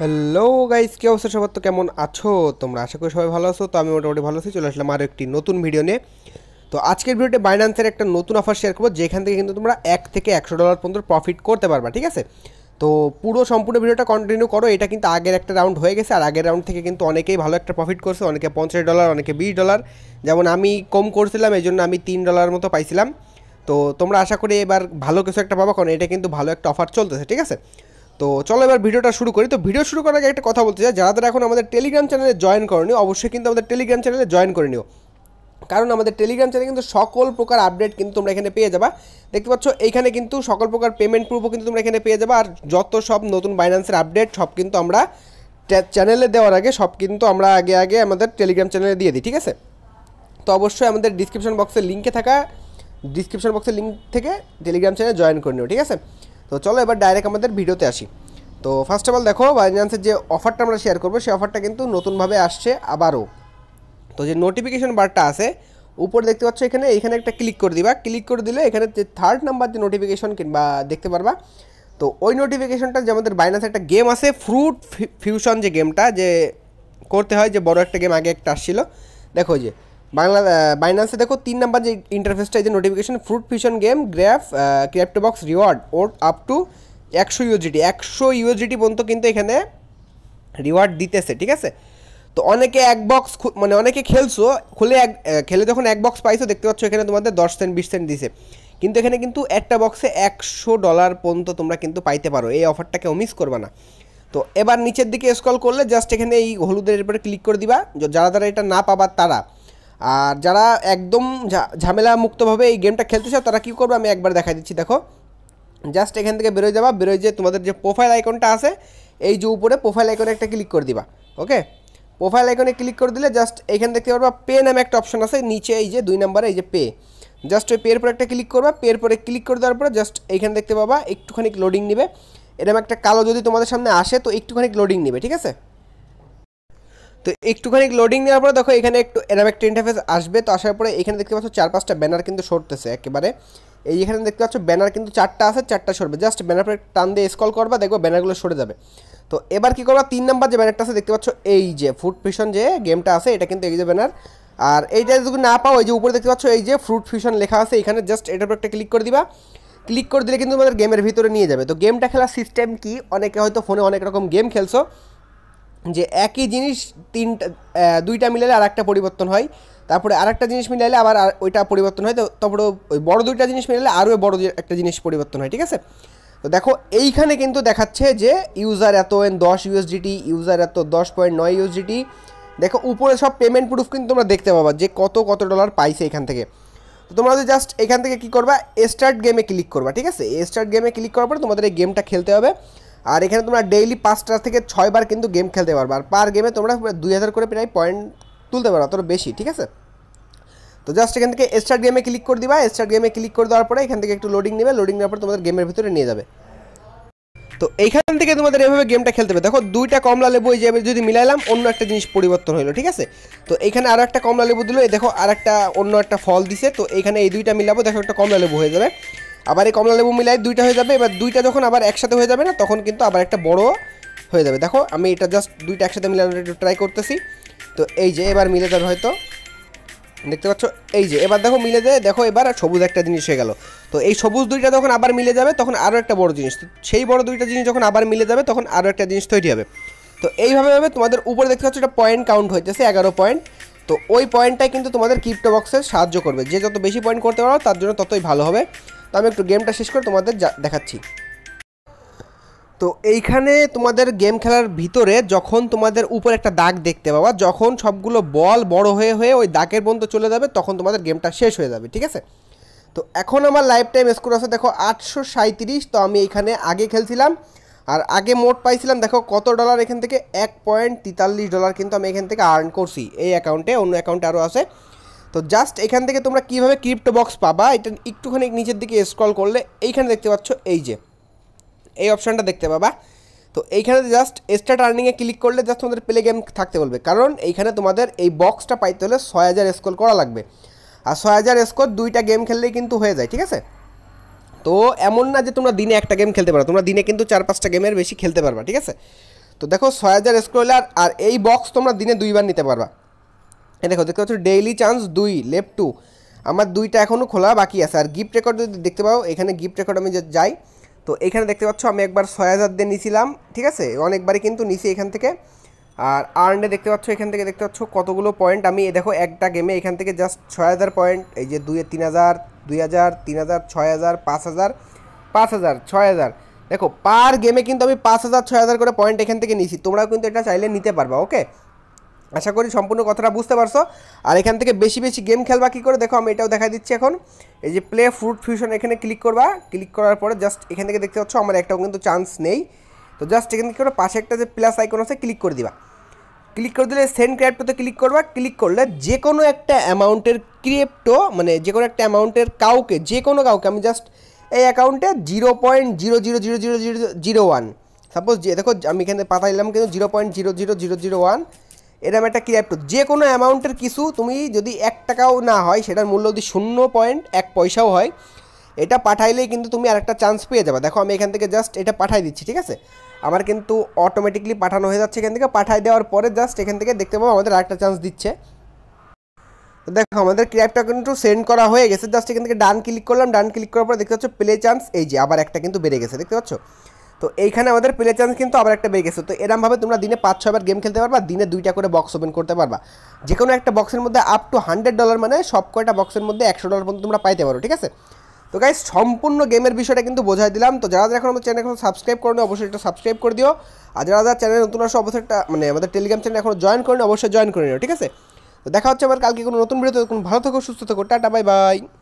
hello guys কী অবস্থা সবার তো কেমন আছো তোমরা আশা করি সবাই ভালো আছো তো আমি মোটামুটি ভালো আছি চলে আসলাম আরও একটি নতুন ভিডিও নিয়ে তো আজকের ভিডিওতে বাইন্যান্সের একটা নতুন অফার শেয়ার করবো যেখান থেকে কিন্তু তোমরা এক থেকে একশো ডলার পর্যন্ত প্রফিট করতে পারবা ঠিক আছে তো পুরো সম্পূর্ণ ভিডিওটা কন্টিনিউ করো এটা কিন্তু আগের একটা রাউন্ড হয়ে গেছে আর আগের রাউন্ড থেকে কিন্তু অনেকেই ভালো একটা প্রফিট করছে অনেকে পঞ্চাশ ডলার অনেকে বিশ ডলার যেমন আমি কম করছিলাম এই জন্য আমি তিন ডলার মতো পাইছিলাম তো তোমরা আশা করি এবার ভালো কিছু একটা পাবো কারণ এটা কিন্তু ভালো একটা অফার চলতেছে ঠিক আছে তো চলো এবার ভিডিওটা শুরু করি তো ভিডিও শুরু করার আগে একটা কথা বলতে চাই যারা এখন আমাদের টেলিগ্রাম চ্যানেলে জয়েন করেনি অবশ্যই কিন্তু আমাদের টেলিগ্রাম চ্যানেলে জয়েন করে নিও কারণ আমাদের টেলিগ্রাম চ্যানেলে কিন্তু সকল প্রকার আপডেট কিন্তু তোমরা এখানে পেয়ে যাবা দেখতে পাচ্ছ এইখানে কিন্তু সকল প্রকার পেমেন্ট প্রুফও কিন্তু তোমরা এখানে পেয়ে যাবা আর যত সব নতুন বাইন্যান্সের আপডেট সব কিন্তু আমরা চ্যানেলে দেওয়ার আগে সব কিন্তু আমরা আগে আগে আমাদের টেলিগ্রাম চ্যানেলে দিয়ে দিই ঠিক আছে তো অবশ্যই আমাদের ডিসক্রিপশন বক্সের লিঙ্কে থাকা ডিসক্রিপশন বক্সের লিঙ্ক থেকে টেলিগ্রাম চ্যানেলে জয়েন করে নিও ঠিক আছে তো চলো এবার ডাইরেক্ট আমাদের ভিডিওতে আসি তো ফার্স্ট অফ অল দেখো বাইন্যান্সের যে অফারটা আমরা শেয়ার করবো সেই অফারটা কিন্তু নতুনভাবে আসছে আবারও তো যে নোটিফিকেশন বারটা আছে উপর দেখতে পাচ্ছ এখানে এখানে একটা ক্লিক করে দিবা ক্লিক করে দিলে এখানে যে থার্ড নাম্বার যে নোটিফিকেশন কিংবা দেখতে পারবা তো ওই নোটিফিকেশনটা যে আমাদের বাইনান্সের একটা গেম আছে ফ্রুট ফিউশন যে গেমটা যে করতে হয় যে বড় একটা গেম আগে একটা আসছিল দেখো যে বাংলা বাইনান্সে দেখো তিন নাম্বার যে ইন্টারফেসটা যে notification fruit fusion game grab crypto box reward worth up to একশো ইউজিডি একশো ইউএসডিটি পর্যন্ত কিন্তু এখানে রিওয়ার্ড দিতেছে ঠিক আছে তো অনেকে এক বক্স মানে অনেকে খেলছো খুলে এক খেলে যখন এক বক্স পাইছো দেখতে পাচ্ছ এখানে তোমাদের দশ সেন্ট বিশ সেন্ট দিছে কিন্তু এখানে কিন্তু একটা বক্সে একশো ডলার পর্যন্ত তোমরা কিন্তু পাইতে পারো এই অফারটাকে মিস করবে না তো এবার নিচের দিকে স্কল করলে জাস্ট এখানে এই হলুদের উপরে ক্লিক করে দিবা যারা যারা এটা না পাবার তারা আর যারা একদম ঝামেলা মুক্তভাবে এই গেমটা খেলতে চাও তারা কী করবে আমি একবার দেখা দিচ্ছি দেখো জাস্ট এখান থেকে বেরোয় যাবা বেরোয় যে তোমাদের যে প্রোফাইল আইকনটা আছে এই যে উপরে প্রোফাইল আইকনে একটা ক্লিক করে দিবা ওকে প্রোফাইল আইকনে ক্লিক করে দিলে জাস্ট এখানে দেখতে পারবা পে নামে একটা অপশন আছে নিচে এই যে দুই নাম্বারে এই যে পে জাস্ট ওই পের পরে একটা ক্লিক করবা পের পরে ক্লিক করে দেওয়ার পরে জাস্ট এইখানে দেখতে পাবা একটুখানি লোডিং নেবে এরকম একটা কালো যদি তোমাদের সামনে আসে তো একটুখানি লোডিং নেবে ঠিক আছে তো একটুখানি লোডিং নেওয়ার পরে দেখো এখানে একটু এরম একটা ইন্টারফেস আসবে তো আসার পরে এখানে দেখতে পাচ্ছ চার পাঁচটা ব্যানার কিন্তু সরতেছে একেবারে এই এখানে দেখতে পাচ্ছ ব্যানার কিন্তু চারটা আছে চারটা সরবে জাস্ট ব্যানার পরে টান দিয়ে স্কল করবা দেখবো ব্যানারগুলো সরে যাবে তো এবার কী করবা তিন নাম্বার যে ব্যানারটা আছে দেখতে পাচ্ছ এই যে ফুড ফিশন যে গেমটা আছে এটা কিন্তু এই যে ব্যানার আর এইটা যদি না পাও এই যে উপরে দেখতে পাচ্ছ এই যে ফ্রুট ফিশন লেখা আছে এখানে জাস্ট এটার উপর একটা ক্লিক করে দিবা ক্লিক করে দিলে কিন্তু তোমাদের গেমের ভিতরে নিয়ে যাবে তো গেমটা খেলার সিস্টেম কি অনেকে হয়তো ফোনে অনেক রকম গেম খেলছো যে একই জিনিস তিনটা দুইটা মিলালে আর একটা পরিবর্তন হয় তারপরে আর একটা জিনিস মিলাইলে আবার ওইটা পরিবর্তন হয় তো তারপরে ওই বড় দুইটা জিনিস মিলালে আরও বড় একটা জিনিস পরিবর্তন হয় ঠিক আছে তো দেখো এইখানে কিন্তু দেখাচ্ছে যে ইউজার এত এন দশ ইউএসডিটি ইউজার এত দশ পয়েন্ট নয় ইউএসডিটি দেখো উপরে সব পেমেন্ট প্রুফ কিন্তু তোমরা দেখতে পাবা যে কত কত ডলার পাইছে এখান থেকে তো তোমরা যদি জাস্ট এখান থেকে কী করবা স্টার্ট গেমে ক্লিক করবা ঠিক আছে স্টার্ট গেমে ক্লিক করার পরে তোমাদের এই গেমটা খেলতে হবে আর এখানে তোমরা ডেইলি পাঁচটা থেকে ছয়বার কিন্তু গেম খেলতে পারবে আর পার গেমে তোমরা দুই হাজার করে প্রায় পয়েন্ট তুলতে পারো অতটা বেশি ঠিক আছে তো জাস্ট এখান থেকে স্টার্ট গেমে ক্লিক করে দিবা স্টার্ট গেমে ক্লিক করে দেওয়ার পরে এখান থেকে একটু লোডিং নেবে লোডিং নেওয়ার পর তোমাদের গেমের ভিতরে নিয়ে যাবে তো এইখান থেকে তোমাদের এভাবে গেমটা খেলতে হবে দেখো দুইটা কমলা লেবু এই যে যদি মিলাইলাম অন্য একটা জিনিস পরিবর্তন হলো ঠিক আছে তো এখানে আরও একটা কমলা লেবু দিল এই দেখো আর একটা অন্য একটা ফল দিছে তো এখানে এই দুইটা মিলাবো দেখো একটা কমলা লেবু হয়ে যাবে আবার এই কমলা লেবু মিলাই দুইটা হয়ে যাবে এবার দুইটা যখন আবার একসাথে হয়ে যাবে না তখন কিন্তু আবার একটা বড় হয়ে যাবে দেখো আমি এটা জাস্ট দুইটা একসাথে মিলানোর একটু ট্রাই করতেছি তো এই যে এবার মিলে যাবে হয়তো দেখতে পাচ্ছ এই যে এবার দেখো মিলে যায় দেখো এবার সবুজ একটা জিনিস হয়ে গেল তো এই সবুজ দুইটা যখন আবার মিলে যাবে তখন আরও একটা বড় জিনিস সেই বড় দুইটা জিনিস যখন আবার মিলে যাবে তখন আরও একটা জিনিস তৈরি হবে তো এইভাবে তোমাদের উপরে দেখতে পাচ্ছ একটা পয়েন্ট কাউন্ট হইতেছে এগারো পয়েন্ট তো ওই পয়েন্টটাই কিন্তু তোমাদের ক্রিপ্টো বক্সে সাহায্য করবে যে যত বেশি পয়েন্ট করতে পারো তার জন্য ততই ভালো হবে তো আমি একটু গেমটা শেষ করে তোমাদের দেখাচ্ছি তো এইখানে তোমাদের গেম খেলার ভিতরে যখন তোমাদের উপর একটা দাগ দেখতে পাবা যখন সবগুলো বল বড় হয়ে হয়ে ওই দাগের পর্যন্ত চলে যাবে তখন তোমাদের গেমটা শেষ হয়ে যাবে ঠিক আছে তো এখন আমার লাইফ টাইম স্কোর আছে দেখো আটশো সাঁত্রিশ তো আমি এখানে আগে খেলছিলাম আর আগে মোট পাইছিলাম দেখো কত ডলার এখান থেকে এক পয়েন্ট তেতাল্লিশ ডলার কিন্তু আমি এখান থেকে আর্ন করছি এই অ্যাকাউন্টে অন্য অ্যাকাউন্টে আরও আছে তো জাস্ট এখান থেকে তোমরা কীভাবে ক্রিপ্টো বক্স পাবা এটা একটুখানি নিচের দিকে স্ক্রল করলে এইখানে দেখতে পাচ্ছ এই যে এই অপশানটা দেখতে পাবা তো এইখানে জাস্ট স্টার্ট আর্নিংয়ে ক্লিক করলে জাস্ট তোমাদের প্লে গেম থাকতে বলবে কারণ এইখানে তোমাদের এই বক্সটা পাইতে হলে ছয় হাজার স্কোর করা লাগবে আর ছয় হাজার স্কোর দুইটা গেম খেললেই কিন্তু হয়ে যায় ঠিক আছে তো এমন না যে তোমরা দিনে একটা গেম খেলতে পারো তোমরা দিনে কিন্তু চার পাঁচটা গেমের বেশি খেলতে পারবা ঠিক আছে তো দেখো ছয় হাজার স্কোর আর এই বক্স তোমরা দিনে দুইবার নিতে পারবা দেখো দেখতে পাচ্ছ ডেইলি চান্স দুই লেফট টু আমার দুইটা এখনও খোলা বাকি আছে আর গিফট রেকর্ড যদি দেখতে পাও এখানে গিফট রেকর্ড আমি যাই তো এখানে দেখতে পাচ্ছ আমি একবার ছয় হাজার দিয়ে নিছিলাম ঠিক আছে অনেকবারই কিন্তু নিছি এখান থেকে আর আর্নে দেখতে পাচ্ছ এখান থেকে দেখতে পাচ্ছ কতগুলো পয়েন্ট আমি দেখো একটা গেমে এখান থেকে জাস্ট ছয় হাজার পয়েন্ট এই যে দুই তিন হাজার দুই হাজার তিন হাজার ছয় হাজার পাঁচ হাজার পাঁচ হাজার ছয় হাজার দেখো পার গেমে কিন্তু আমি পাঁচ হাজার ছয় হাজার করে পয়েন্ট এখান থেকে নিছি তোমরাও কিন্তু এটা চাইলে নিতে পারবা ওকে আশা করি সম্পূর্ণ কথাটা বুঝতে পারছো আর এখান থেকে বেশি বেশি গেম খেলবা কী করে দেখো আমি এটাও দেখা দিচ্ছি এখন এই যে প্লে ফ্রুট ফিউশন এখানে ক্লিক করবা ক্লিক করার পরে জাস্ট এখান থেকে দেখতে পাচ্ছ আমার একটাও কিন্তু চান্স নেই তো জাস্ট এখান থেকে পাশে একটা যে প্লাস আইকন আছে ক্লিক করে দিবা ক্লিক করে দিলে সেন্ড ক্র্যাপ্টোতে ক্লিক করবা ক্লিক করলে যে কোনো একটা অ্যামাউন্টের ক্রিপ্টো মানে যে কোনো একটা অ্যামাউন্টের কাউকে যে কোনো কাউকে আমি জাস্ট এই অ্যাকাউন্টে zero point zero zero zero zero zero zero one suppose যে দেখো আমি এখানে পাতা দিলাম কিন্তু zero point zero zero zero zero one এরকম একটা ক্রিয়াপ্টো যে কোনো অ্যামাউন্টের কিছু তুমি যদি এক টাকাও না হয় সেটার মূল্য যদি শূন্য পয়েন্ট এক পয়সাও হয় এটা পাঠাইলেই কিন্তু তুমি আরেকটা চান্স পেয়ে যাবে দেখো আমি এখান থেকে জাস্ট এটা পাঠাই দিচ্ছি ঠিক আছে আমার কিন্তু অটোমেটিকলি পাঠানো হয়ে যাচ্ছে এখান থেকে পাঠাই দেওয়ার পরে জাস্ট এখান থেকে দেখতে পাবো আমাদের আরেকটা চান্স দিচ্ছে দেখো আমাদের ক্রিয়াপটা কিন্তু সেন্ড করা হয়ে গেছে জাস্ট এখান থেকে ডান ক্লিক করলাম ডান ক্লিক করার পর দেখতে পাচ্ছ প্লে চান্স এই যে আবার একটা কিন্তু বেড়ে গেছে দেখতে পাচ্ছ তো এইখানে আমাদের প্লে চান্স কিন্তু আবার একটা বেড়ে গেছে তো এরমভাবে তোমরা দিনে পাঁচ ছয়বার গেম খেলতে পারবা দিনে দুইটা করে বক্স ওপেন করতে পারবা যে কোনো একটা বক্সের মধ্যে আপ টু হান্ড্রেড ডলার মানে সব কয়টা বক্সের মধ্যে একশো ডলার পর্যন্ত তোমরা পাইতে পারো ঠিক আছে তো গাইজ সম্পূর্ণ গেমের বিষয়টা কিন্তু বোঝাই দিলাম তো যারা যারা এখন আমাদের চ্যানেল এখন সাবস্ক্রাইব করেনি অবশ্যই একটা সাবস্ক্রাইব করে দিও আর যারা যারা চ্যানেল নতুন আসো অবশ্যই একটা মানে আমাদের টেলিগ্রাম চ্যানেল এখন জয়েন করেনি অবশ্যই জয়েন করে নিও ঠিক আছে তো দেখা হচ্ছে আবার কালকে কোনো নতুন তো কোনো ভালো থেকো সুস্থ থেকো টাটা বাই বাই